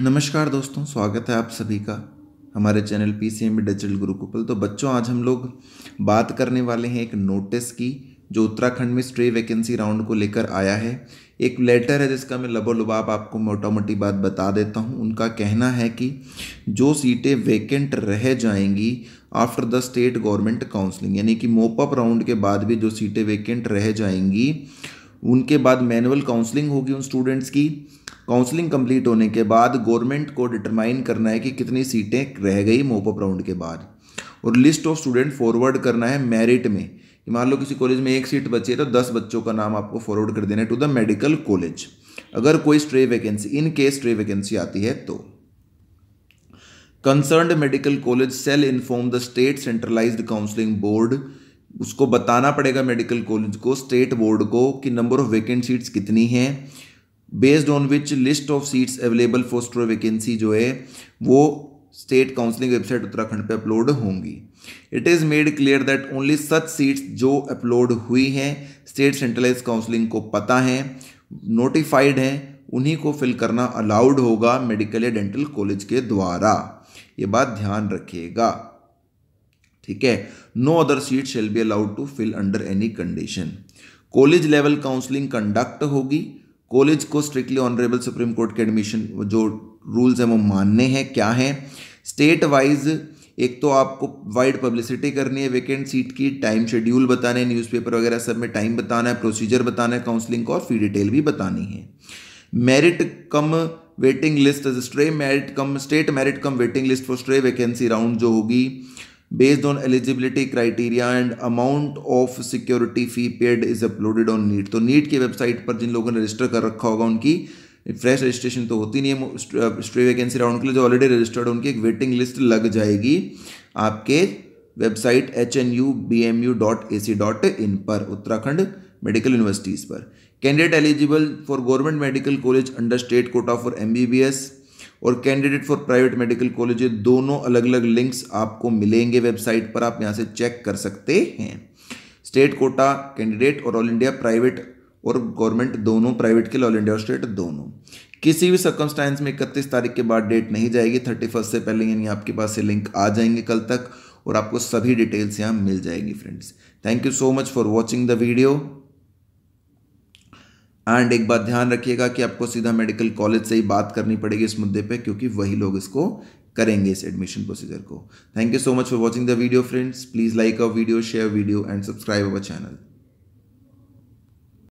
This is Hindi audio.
नमस्कार दोस्तों स्वागत है आप सभी का हमारे channel P C M digital गुरुकुपल तो बच्चों आज हम लोग बात करने वाले हैं एक नोटिस की जो उत्तराखंड में स्ट्रे वैकेंसी राउंड को लेकर आया है एक लेटर है जिसका मैं लबो लुबाप आपको मोटा मोटी बात बता देता हूँ उनका कहना है कि जो सीटें वैकेंट रह जाएंगी after the state government counselling यानी कि मोपअप राउंड के बाद भी जो सीटें वैकेंट रह जाएंगी उनके बाद मैनुअल काउंसलिंग होगी उन स्टूडेंट्स की काउंसलिंग कंप्लीट होने के बाद गवर्नमेंट को डिटरमाइन करना है कि कितनी सीटें रह गई मोपअप राउंड के बाद और लिस्ट ऑफ स्टूडेंट फॉरवर्ड करना है मेरिट में कि मान लो किसी कॉलेज में एक सीट बची है तो दस बच्चों का नाम आपको फॉरवर्ड कर देना है टू द मेडिकल कॉलेज अगर कोई stray vacancy in case stray vacancy आती है तो concern medical college cell inform the state centralised counselling board उसको बताना पड़ेगा मेडिकल कॉलेज को स्टेट बोर्ड को कि नंबर ऑफ वैकेंट सीट्स कितनी हैं based on which list of seats available for store vacancy जो है वो स्टेट काउंसलिंग वेबसाइट उत्तराखंड पे अपलोड होंगी it is made clear that only such seats जो अपलोड हुई हैं स्टेट सेंट्रलाइज काउंसलिंग को पता है नोटिफाइड हैं उन्हीं को फिल करना अलाउड होगा मेडिकल या डेंटल कॉलेज के द्वारा ये बात ध्यान रखिएगा ठीक है no other seat shall be allowed to fill under any condition college level counselling conduct होगी कॉलेज को स्ट्रिक्टली ऑनरेबल सुप्रीम कोर्ट के एडमिशन जो रूल्स हैं वो मानने हैं क्या हैं स्टेट वाइज एक तो आपको वाइड पब्लिसिटी करनी है वेकेंट सीट की टाइम शेड्यूल बताने न्यूज़पेपर वगैरह सब में टाइम बताना है प्रोसीजर बताना है काउंसलिंग का और फी डिटेल भी बतानी है merit cum waiting list stray merit cum state merit cum waiting list for stray vacancy round जो होगी based on eligibility criteria and amount of security fee paid is uploaded on NEET तो नीट की वेबसाइट पर जिन लोगों ने रजिस्टर कर रखा होगा उनकी फ्रेश रजिस्ट्रेशन तो होती नहीं है स्ट्रे वैकेंसी राउंड के लिए जो ऑलरेडी रजिस्टर्ड उनकी एक वेटिंग लिस्ट लग जाएगी आपके website H N U B M U dot A C dot in पर उत्तराखंड मेडिकल यूनिवर्सिटीज़ पर candidate eligible for government medical college under state quota for M B B S और candidate for private medical college दोनों अलग अलग लिंक्स आपको मिलेंगे वेबसाइट पर आप यहाँ से चेक कर सकते हैं स्टेट कोटा कैंडिडेट और ऑल इंडिया प्राइवेट और गवर्नमेंट दोनों प्राइवेट के लिए ऑल इंडिया और स्टेट दोनों किसी भी सर्कमस्टांस में इकतीस तारीख के बाद डेट नहीं जाएगी थर्टी फर्स्ट से पहले यानी आपके पास ये लिंक आ जाएंगे कल तक और आपको सभी डिटेल्स यहाँ मिल जाएगी friends thank you so much for watching the video and एक बात ध्यान रखिएगा कि आपको सीधा मेडिकल कॉलेज से ही बात करनी पड़ेगी इस मुद्दे पे क्योंकि वही लोग इसको करेंगे इस एडमिशन प्रोसीजर को thank you so much for watching the video friends please like a video share video and subscribe our channel